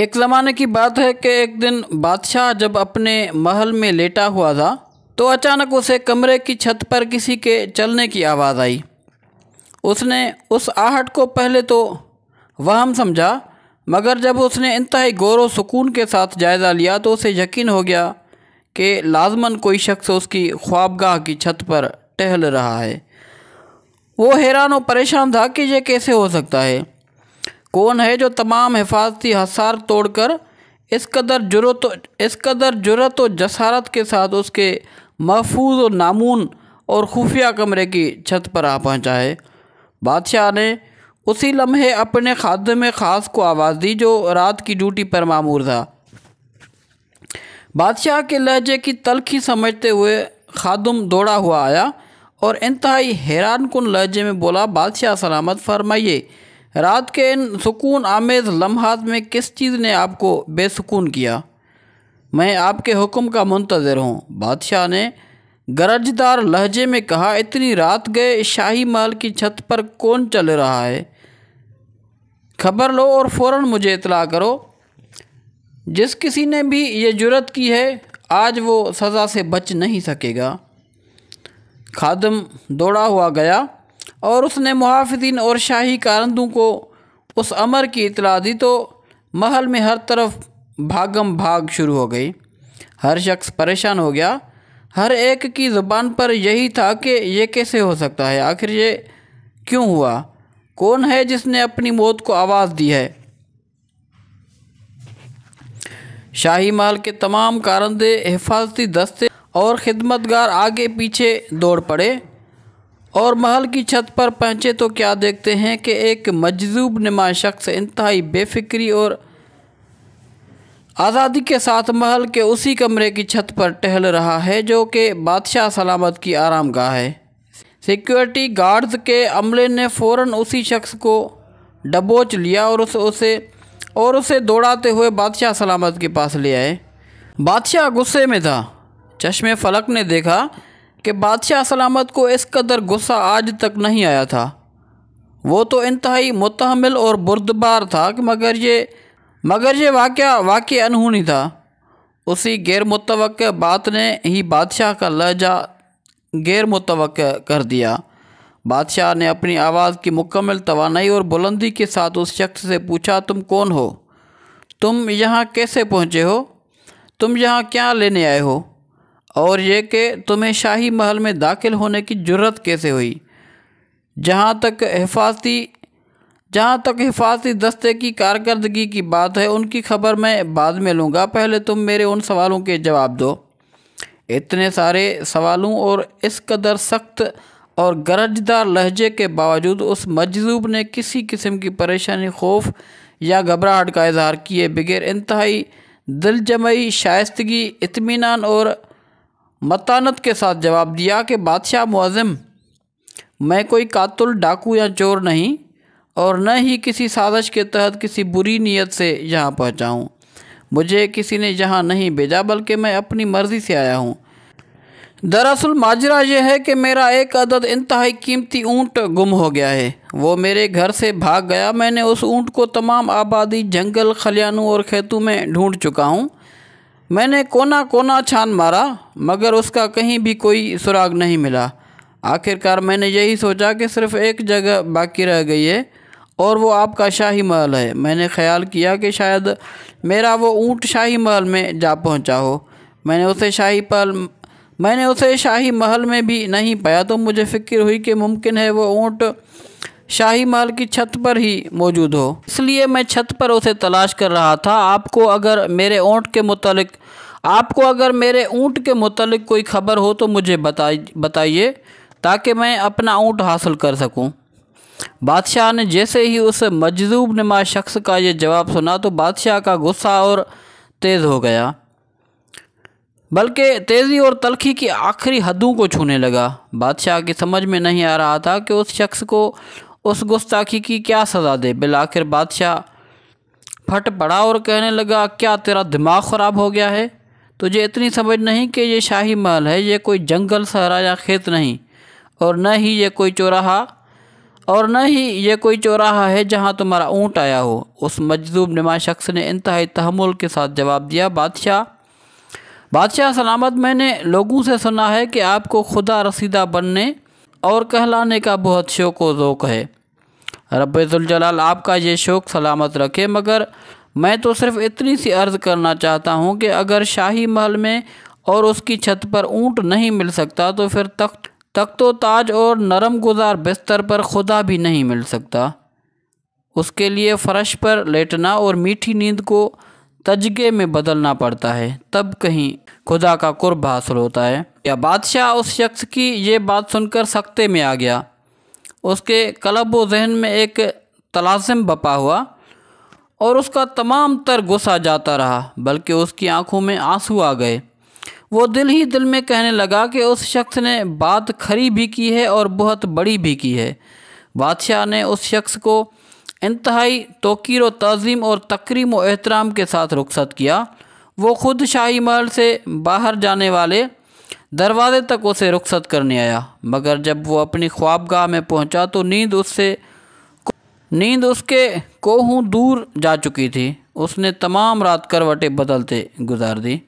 एक ज़माने की बात है कि एक दिन बादशाह जब अपने महल में लेटा हुआ था तो अचानक उसे कमरे की छत पर किसी के चलने की आवाज़ आई उसने उस आहट को पहले तो वहम समझा मगर जब उसने इंतहाई गौर व सुकून के साथ जायज़ा लिया तो उसे यकीन हो गया कि लाजमन कोई शख्स उसकी ख्वाबगाह की छत पर टहल रहा है वो हैरान और परेशान था कि यह कैसे हो सकता है कौन है जो तमाम हिफाजती हसार तोड़कर इस कदर जुरत तो, इस कदर जुरत तो व जसारत के साथ उसके महफूज व नामून और खुफिया कमरे की छत पर आ पहुँचा है बादशाह ने उसी लम्हे अपने खादम ख़ास को आवाज़ दी जो रात की ड्यूटी पर मामूर था बादशाह के लहजे की तलखी समझते हुए खादम दौड़ा हुआ आया और इंतहाई हैरान कन लहजे में बोला बादशाह सलामत फरमाइए रात के इन सुकून आमेज लम्हात में किस चीज़ ने आपको बेसकून किया मैं आपके हुक्म का मुंतज़र हूँ बादशाह ने गरजदार लहजे में कहा इतनी रात गए शाही महल की छत पर कौन चल रहा है खबर लो और फ़ौर मुझे इतला करो जिस किसी ने भी ये जुरत की है आज वो सज़ा से बच नहीं सकेगा खादम दौड़ा हुआ गया और उसने मुहाफिन और शाही कारंदों को उस अमर की इतला दी तो महल में हर तरफ भागम भाग शुरू हो गई हर शख्स परेशान हो गया हर एक की ज़ुबान पर यही था कि यह कैसे हो सकता है आखिर ये क्यों हुआ कौन है जिसने अपनी मौत को आवाज़ दी है शाही महल के तमाम कारंदे हिफाजती दस्ते और खिदमतगार आगे पीछे दौड़ पड़े और महल की छत पर पहुँचे तो क्या देखते हैं कि एक मजजूब नमा शख्स इंतहाई बेफिक्री और आज़ादी के साथ महल के उसी कमरे की छत पर टहल रहा है जो कि बादशाह सलामत की आराम गाह है सिक्योरिटी गार्ड्स के अमले ने फ़ौर उसी शख्स को डबोच लिया और उस उसे और उसे दौड़ाते हुए बादशाह सलामत के पास ले आए बादशाह गुस्से में था चश्मे फलक ने देखा कि बादशाह सलामत को इस कदर गुस्सा आज तक नहीं आया था वो तो इंतहाई मुतहमल और बुरदबार था कि मगर ये मगर ये वाक़ वाक़ अनहोनी था उसी गैर मुतव बात ने ही बादशाह का लहजा गैर मुतव कर दिया बादशाह ने अपनी आवाज़ की मुकम्मल तोानाई और बुलंदी के साथ उस शख्स से पूछा तुम कौन हो तुम यहाँ कैसे पहुँचे हो तुम यहाँ क्या लेने आए हो और ये कि तुम्हें शाही महल में दाखिल होने की जरूरत कैसे हुई जहाँ तक हिफाजती जहाँ तक हिफाजती दस्ते की कारकर्दगी की बात है उनकी खबर मैं बाद में लूँगा पहले तुम मेरे उन सवालों के जवाब दो इतने सारे सवालों और इस कदर सख्त और गरजदार लहजे के बावजूद उस मजलूब ने किसी किस्म की परेशानी खौफ या घबराहट का इजहार किए बगैर इंतहाई दिलजमई शायस्तगी इतमीनान और मतानत के साथ जवाब दिया कि बादशाह मुआज़म मैं कोई कातुल डाकू या चोर नहीं और न ही किसी साजिश के तहत किसी बुरी नीयत से यहाँ पहुँचाऊँ मुझे किसी ने यहाँ नहीं भेजा बल्कि मैं अपनी मर्ज़ी से आया हूँ दरअसल माजरा यह है कि मेरा एक अदद इंतहाई कीमती ऊँट गुम हो गया है वो मेरे घर से भाग गया मैंने उस ऊँट को तमाम आबादी जंगल खलियानों और खेतों में ढूंढ चुका हूँ मैंने कोना कोना छान मारा मगर उसका कहीं भी कोई सुराग नहीं मिला आखिरकार मैंने यही सोचा कि सिर्फ एक जगह बाकी रह गई है और वो आपका शाही महल है मैंने ख्याल किया कि शायद मेरा वो ऊँट शाही महल में जा पहुँचा हो मैंने उसे शाही पल मैंने उसे शाही महल में भी नहीं पाया तो मुझे फ़िक्र हुई कि मुमकिन है वो ऊँट शाही माल की छत पर ही मौजूद हो इसलिए मैं छत पर उसे तलाश कर रहा था आपको अगर मेरे ऊँट के मुतलक आपको अगर मेरे ऊँट के मुतलक कोई खबर हो तो मुझे बताइए बताइए ताकि मैं अपना ऊँट हासिल कर सकूँ बादशाह ने जैसे ही उस मजजूब नमा शख्स का ये जवाब सुना तो बादशाह का गुस्सा और तेज़ हो गया बल्कि तेज़ी और तलखी की आखिरी हदों को छूने लगा बादशाह की समझ में नहीं आ रहा था कि उस शख्स को उस गुस्ताखी की क्या सज़ा दे बिल आखिर बादशाह फट पड़ा और कहने लगा क्या तेरा दिमाग ख़राब हो गया है तुझे इतनी समझ नहीं कि ये शाही महल है ये कोई जंगल सहरा या खेत नहीं और न ही ये कोई चौराहा और न ही ये कोई चौराहा है जहाँ तुम्हारा ऊँट आया हो उस मजलूब नुमा शख्स ने इंतहाई तहमुल के साथ जवाब दिया बादशाह बादशाह सलामत मैंने लोगों से सुना है कि आपको खुदा रसीदा बनने और कहलाने का बहुत शौक व ओक है रबाल आपका ये शौक सलामत रखे मगर मैं तो सिर्फ इतनी सी अर्ज़ करना चाहता हूँ कि अगर शाही महल में और उसकी छत पर ऊँट नहीं मिल सकता तो फिर तख्त तख्तो ताज और नरम गुजार बिस्तर पर खुदा भी नहीं मिल सकता उसके लिए फ़र्श पर लेटना और मीठी नींद को तजगे में बदलना पड़ता है तब कहीं खुदा का कुर्ब हासिल होता है या बादशाह उस शख्स की ये बात सुनकर सख्ते में आ गया उसके कलब व जहन में एक तलाजम बपा हुआ और उसका तमाम तर गुस्सा जाता रहा बल्कि उसकी आंखों में आंसू आ गए वो दिल ही दिल में कहने लगा कि उस शख्स ने बात खरी भी की है और बहुत बड़ी भी की है बादशाह ने उस शख्स को इंतहाई तोकीर तज़ीम और तकरीम व एहतराम के साथ रुखसत किया वो ख़ुद शाही महल से बाहर जाने वाले दरवाज़े तक उसे रुखसत करने आया मगर जब वो अपनी ख्वाबगाह में पहुंचा तो नींद उससे नींद उसके कोहू दूर जा चुकी थी उसने तमाम रात करवटें बदलते गुजार दी